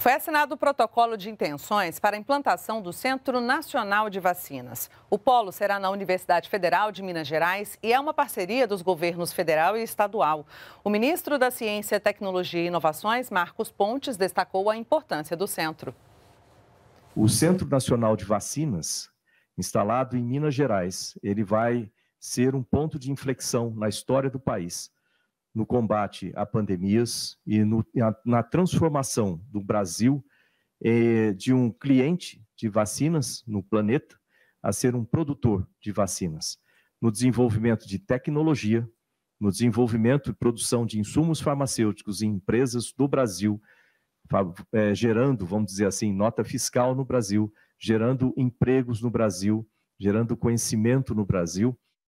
Foi assinado o protocolo de intenções para a implantação do Centro Nacional de Vacinas. O polo será na Universidade Federal de Minas Gerais e é uma parceria dos governos federal e estadual. O ministro da Ciência, Tecnologia e Inovações, Marcos Pontes, destacou a importância do centro. O Centro Nacional de Vacinas, instalado em Minas Gerais, ele vai ser um ponto de inflexão na história do país no combate a pandemias e no, na transformação do Brasil eh, de um cliente de vacinas no planeta a ser um produtor de vacinas, no desenvolvimento de tecnologia, no desenvolvimento e produção de insumos farmacêuticos em empresas do Brasil, eh, gerando, vamos dizer assim, nota fiscal no Brasil, gerando empregos no Brasil, gerando conhecimento no Brasil